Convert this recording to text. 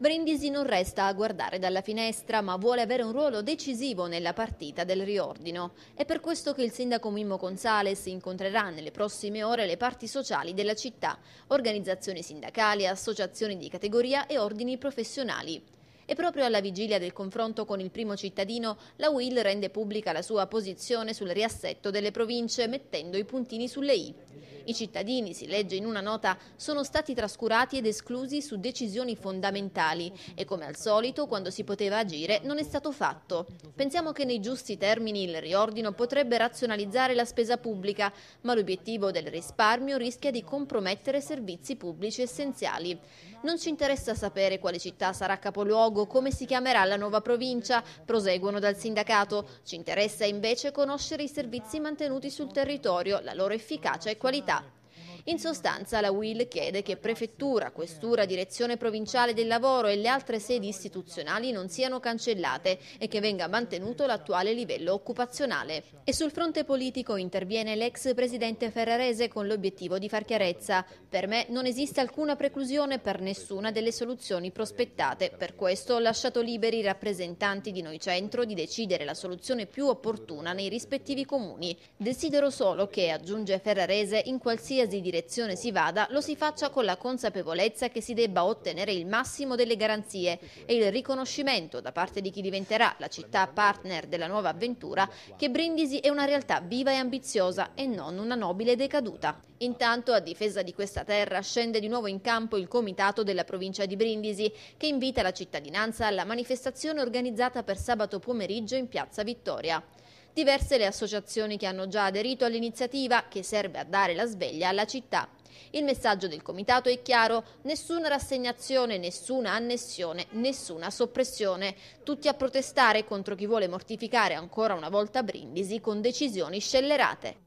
Brindisi non resta a guardare dalla finestra ma vuole avere un ruolo decisivo nella partita del riordino. È per questo che il sindaco Mimmo Gonzales incontrerà nelle prossime ore le parti sociali della città, organizzazioni sindacali, associazioni di categoria e ordini professionali. E proprio alla vigilia del confronto con il primo cittadino, la UIL rende pubblica la sua posizione sul riassetto delle province mettendo i puntini sulle I. I cittadini, si legge in una nota, sono stati trascurati ed esclusi su decisioni fondamentali e come al solito quando si poteva agire non è stato fatto. Pensiamo che nei giusti termini il riordino potrebbe razionalizzare la spesa pubblica, ma l'obiettivo del risparmio rischia di compromettere servizi pubblici essenziali. Non ci interessa sapere quale città sarà capoluogo, come si chiamerà la nuova provincia, proseguono dal sindacato. Ci interessa invece conoscere i servizi mantenuti sul territorio, la loro efficacia e qualità. In sostanza la WIL chiede che prefettura, questura, direzione provinciale del lavoro e le altre sedi istituzionali non siano cancellate e che venga mantenuto l'attuale livello occupazionale. E sul fronte politico interviene l'ex presidente Ferrarese con l'obiettivo di far chiarezza. Per me non esiste alcuna preclusione per nessuna delle soluzioni prospettate. Per questo ho lasciato liberi i rappresentanti di Noi Centro di decidere la soluzione più opportuna nei rispettivi comuni. Desidero solo che, aggiunge Ferrarese, in qualsiasi direzione direzione si vada lo si faccia con la consapevolezza che si debba ottenere il massimo delle garanzie e il riconoscimento da parte di chi diventerà la città partner della nuova avventura che Brindisi è una realtà viva e ambiziosa e non una nobile decaduta. Intanto a difesa di questa terra scende di nuovo in campo il comitato della provincia di Brindisi che invita la cittadinanza alla manifestazione organizzata per sabato pomeriggio in piazza Vittoria. Diverse le associazioni che hanno già aderito all'iniziativa che serve a dare la sveglia alla città. Il messaggio del comitato è chiaro, nessuna rassegnazione, nessuna annessione, nessuna soppressione. Tutti a protestare contro chi vuole mortificare ancora una volta Brindisi con decisioni scellerate.